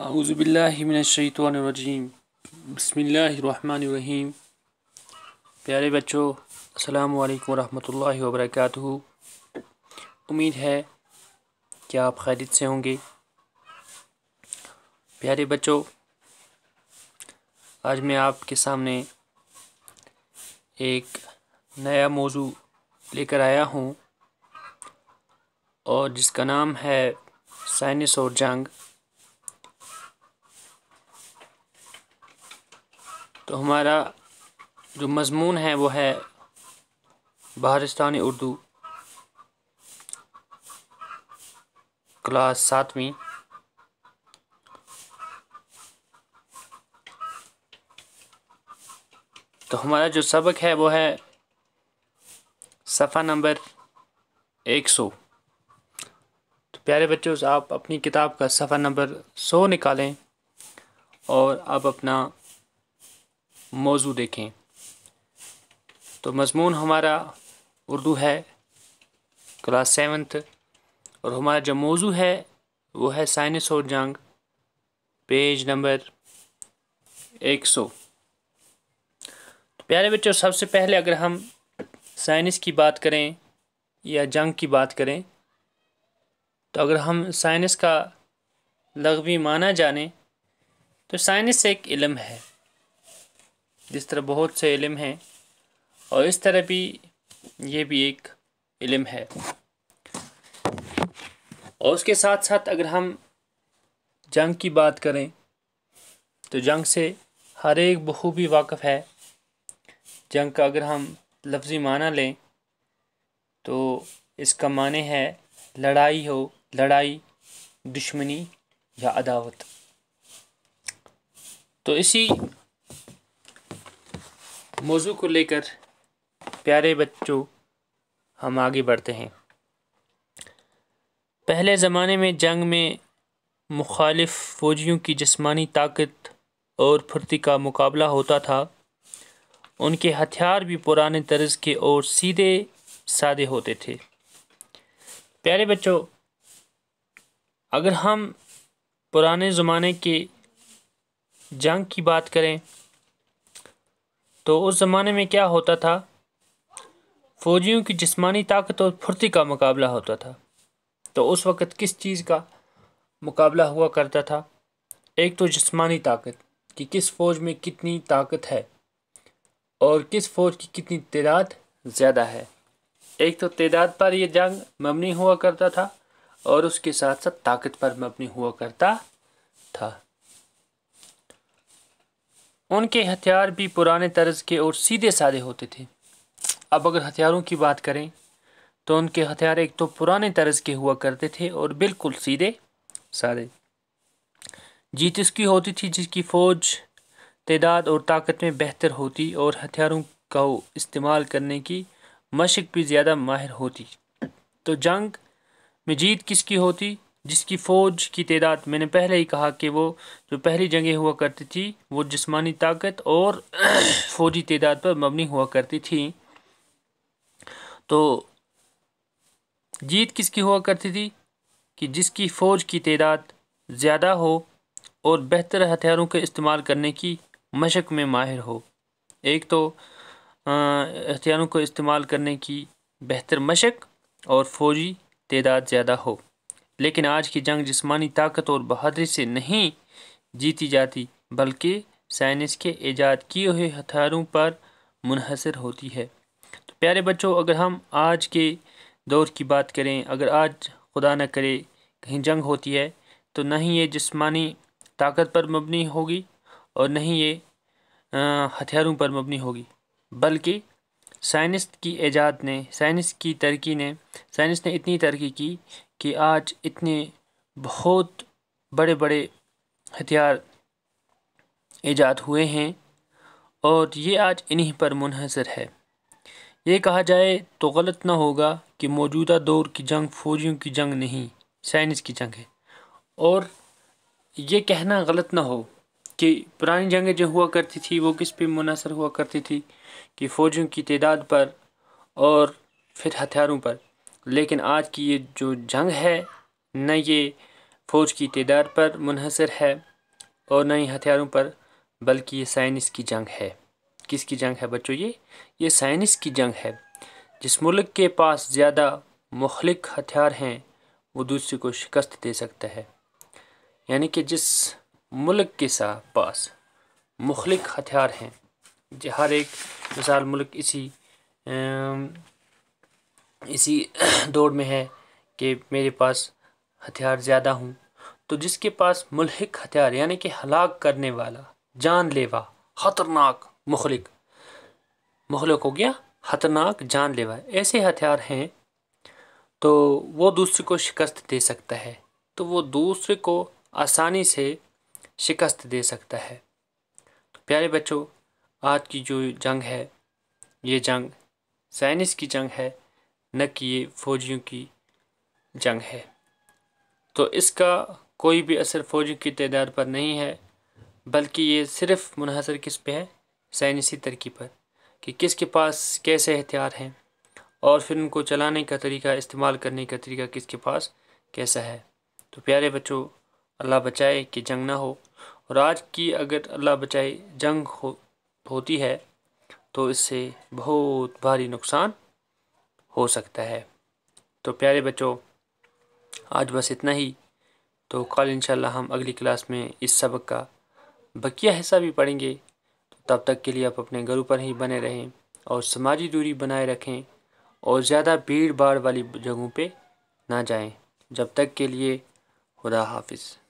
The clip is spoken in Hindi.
الرحمن الرحيم प्यारे बच्चों अस्सलाम वालेकुम रहमतुल्लाहि व बरकातुहू उम्मीद है कि आप खैरियत से होंगे प्यारे बच्चों आज मैं आपके सामने एक नया मौजू लेकर आया हूँ और जिसका नाम है साइनस और जंग तो हमारा जो मजमून है वो है बहारिस्तानी उर्दू क्लास सातवीं तो हमारा जो सबक है वो है सफ़ा नंबर एक सौ तो प्यारे बच्चों आप अपनी किताब का सफ़ा नंबर सौ निकालें और आप अपना मौजू देखें तो मजमून हमारा उर्दू है क्लास सेवन्थ और हमारा जो मौजू है वो है साइनस और जंग पेज नंबर एक सौ तो प्यारे बच्चों सबसे पहले अगर हम साइनस की बात करें या जंग की बात करें तो अगर हम साइनस का लगवी माना जाने तो साइनस एक इलम है जिस तरह बहुत से इलम हैं और इस तरह भी ये भी एक इलम है और उसके साथ साथ अगर हम जंग की बात करें तो जंग से हर एक बखूबी वाकफ़ है जंग का अगर हम लफ्ज़ी माना लें तो इसका माने है लड़ाई हो लड़ाई दुश्मनी या अदावत तो इसी मौजू को लेकर प्यारे बच्चों हम आगे बढ़ते हैं पहले ज़माने में जंग में मुखालिफ फ़ौजियों की जिस्मानी ताकत और फुर्ती का मुकाबला होता था उनके हथियार भी पुराने तर्ज के और सीधे सादे होते थे प्यारे बच्चों अगर हम पुराने ज़माने के जंग की बात करें तो उस ज़माने में क्या होता था फ़ौजियों की जिस्मानी ताकत और फुर्ती का मुकाबला होता था तो उस वक़्त किस चीज़ का मुकाबला हुआ करता था एक तो जिस्मानी ताकत कि किस फ़ौज में कितनी ताकत है और किस फ़ौज की कितनी तदाद ज़्यादा है एक तो तदाद पर यह जंग मबनी हुआ करता था और उसके साथ साथ ताकत पर मबनी हुआ करता था उनके हथियार भी पुराने तर्ज के और सीधे साधे होते थे अब अगर हथियारों की बात करें तो उनके हथियार एक तो पुराने तर्ज के हुआ करते थे और बिल्कुल सीधे साधे जीत इसकी होती थी जिसकी फ़ौज तदाद और ताकत में बेहतर होती और हथियारों का इस्तेमाल करने की मशक भी ज़्यादा माहिर होती तो जंग में जीत किसकी होती जिसकी फ़ौज की तादाद मैंने पहले ही कहा कि वो जो पहली जंगें हुआ करती थी वो जिस्मानी ताकत और फ़ौजी तादाद पर मबनी हुआ करती थी तो जीत किसकी हुआ करती थी कि जिसकी फ़ौज की तादाद ज़्यादा हो और बेहतर हथियारों के इस्तेमाल करने की मशक में माहिर हो एक तो हथियारों को इस्तेमाल करने की बेहतर मशक और फ़ौजी तादाद ज़्यादा हो लेकिन आज की जंग जिसमानी ताकत और बहादरी से नहीं जीती जाती बल्कि साइंस के ईजाद किए हुए हथियारों पर मुनहसर होती है तो प्यारे बच्चों अगर हम आज के दौर की बात करें अगर आज खुदा न करे कहीं जंग होती है तो न ही ये जिस्मानी ताकत पर मबनी होगी और न ही ये हथियारों पर मबनी होगी बल्कि साइंस की ईजाद ने साइंस की तरक्की ने साइंस ने इतनी तरक्की की कि आज इतने बहुत बड़े बड़े हथियार ईजाद हुए हैं और ये आज इन्हीं पर मुनहसर है ये कहा जाए तो गलत ना होगा कि मौजूदा दौर की जंग फौजियों की जंग नहीं साइंस की जंग है और ये कहना गलत ना हो कि पुरानी जंगें जो हुआ करती थी वो किस पे मुनसर हुआ करती थी कि फ़ौजियों की तदाद पर और फिर हथियारों पर लेकिन आज की ये जो जंग है न ये फ़ौज की तदाद पर मुनहसर है और न ही हथियारों पर बल्कि ये साइंस की जंग है किसकी जंग है बच्चों ये ये साइंस की जंग है जिस मुल्क के पास ज़्यादा मुखलिक हथियार हैं वो दूसरे को शिकस्त दे सकता है यानी कि जिस मुल्क के साथ पास मुखलिक हथियार हैं हर एक मिसाल मुल्क इसी इसी दौड़ में है कि मेरे पास हथियार ज़्यादा हूँ तो जिसके पास मुलहक हथियार यानी कि हलाक करने वाला जानलेवा ख़तरनाक मुखलिक मुखलक हो गया खतरनाक जानलेवा ऐसे हथियार हैं तो वो दूसरे को शिकस्त दे सकता है तो वो दूसरे को आसानी से शिकस्त दे सकता है तो प्यारे बच्चों आज की जो जंग है ये जंग साइनिस की जंग है न कि ये फौजियों की जंग है तो इसका कोई भी असर फौजियों की तदाद पर नहीं है बल्कि ये सिर्फ मुनहसर किस पे है साइनसी तरक्की पर कि किसके पास कैसे हथियार हैं और फिर उनको चलाने का तरीका इस्तेमाल करने का तरीका किसके पास कैसा है तो प्यारे बच्चों अल्लाह बचाए कि जंग ना हो और आज की अगर अल्लाह बचाए जंग हो होती है तो इससे बहुत भारी नुकसान हो सकता है तो प्यारे बच्चों आज बस इतना ही तो कल इंशाल्लाह हम अगली क्लास में इस सबक का बकिया हिस्सा भी पढ़ेंगे तो तब तक के लिए आप अपने घरों पर ही बने रहें और समाजी दूरी बनाए रखें और ज़्यादा भीड़ भाड़ वाली जगहों पे ना जाएं जब तक के लिए खुदा हाफिज़